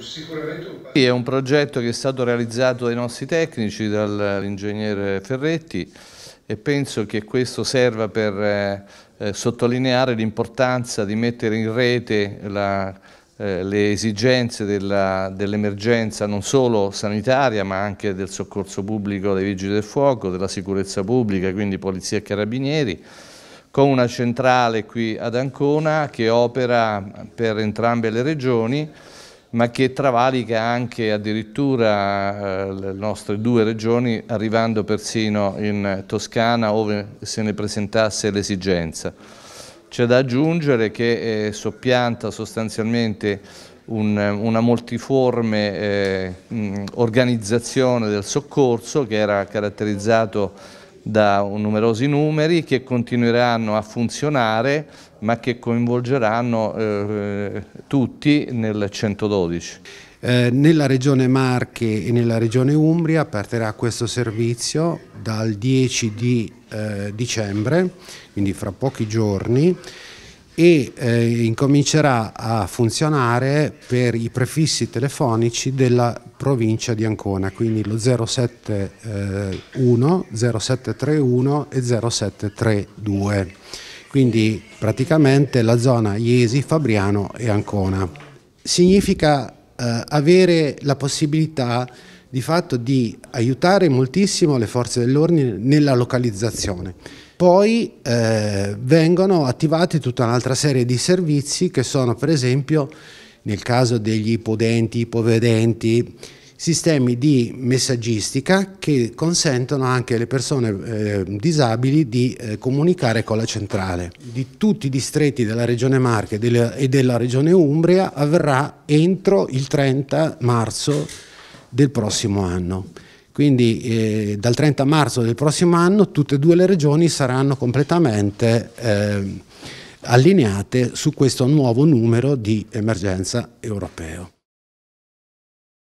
sicuramente un passo. È un progetto che è stato realizzato dai nostri tecnici, dall'ingegnere Ferretti e penso che questo serva per eh, eh sottolineare l'importanza di mettere in rete la, eh, le esigenze dell'emergenza dell non solo sanitaria ma anche del soccorso pubblico dei vigili del fuoco, della sicurezza pubblica, quindi polizia e carabinieri con una centrale qui ad Ancona che opera per entrambe le regioni ma che travalica anche addirittura eh, le nostre due regioni, arrivando persino in Toscana dove se ne presentasse l'esigenza. C'è da aggiungere che eh, soppianta sostanzialmente un, una multiforme eh, organizzazione del soccorso che era caratterizzato da numerosi numeri che continueranno a funzionare ma che coinvolgeranno eh, tutti nel 112. Eh, nella regione Marche e nella regione Umbria partirà questo servizio dal 10 di eh, dicembre, quindi fra pochi giorni, e eh, incomincerà a funzionare per i prefissi telefonici della provincia di Ancona, quindi lo 071, 0731 eh, e 0732. Quindi praticamente la zona Iesi, Fabriano e Ancona. Significa eh, avere la possibilità di fatto di aiutare moltissimo le forze dell'ordine nella localizzazione. Poi eh, vengono attivati tutta un'altra serie di servizi che sono per esempio nel caso degli ipodenti, ipovedenti, sistemi di messaggistica che consentono anche alle persone eh, disabili di eh, comunicare con la centrale. Di tutti i distretti della Regione Marche e della Regione Umbria avverrà entro il 30 marzo del prossimo anno. Quindi eh, dal 30 marzo del prossimo anno tutte e due le regioni saranno completamente eh, allineate su questo nuovo numero di emergenza europeo.